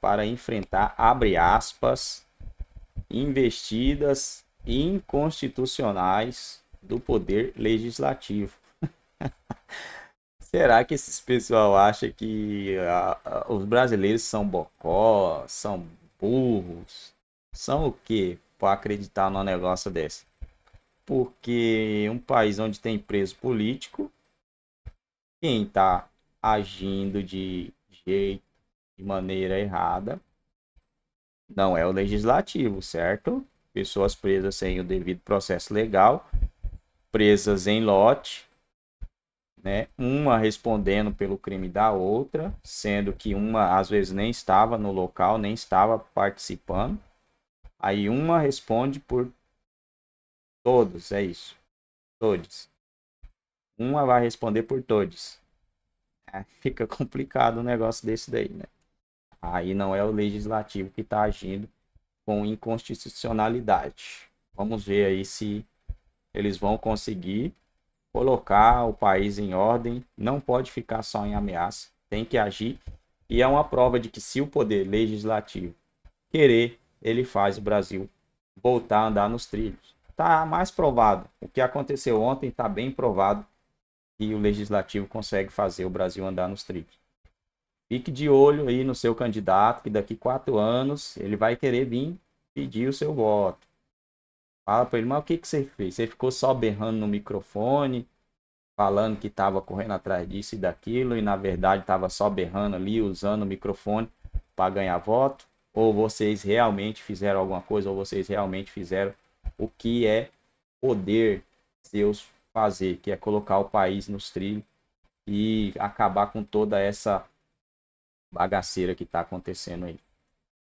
para enfrentar, abre aspas, investidas inconstitucionais do poder legislativo. Será que esses pessoal acha que a, ah, a, ah, os brasileiros são bocó, são burros, são o que para acreditar num negócio desse? Porque um país onde tem preso político, quem está agindo de jeito de maneira errada não é o legislativo, certo? Pessoas presas sem o devido processo legal, presas em lote, né? Uma respondendo pelo crime da outra, sendo que uma às vezes nem estava no local, nem estava participando. Aí uma responde por todos, é isso. Todos. Uma vai responder por todos. É, fica complicado o um negócio desse daí, né? Aí não é o legislativo que está agindo com inconstitucionalidade. Vamos ver aí se eles vão conseguir colocar o país em ordem. Não pode ficar só em ameaça, tem que agir. E é uma prova de que se o poder legislativo querer, ele faz o Brasil voltar a andar nos trilhos. Tá mais provado. O que aconteceu ontem está bem provado e o legislativo consegue fazer o Brasil andar nos trilhos. Fique de olho aí no seu candidato, que daqui quatro anos ele vai querer vir pedir o seu voto. Fala para ele, mas o que, que você fez? Você ficou só berrando no microfone, falando que estava correndo atrás disso e daquilo, e na verdade estava só berrando ali, usando o microfone para ganhar voto? Ou vocês realmente fizeram alguma coisa, ou vocês realmente fizeram o que é poder seus fazer, que é colocar o país nos trilhos e acabar com toda essa bagaceira que está acontecendo aí.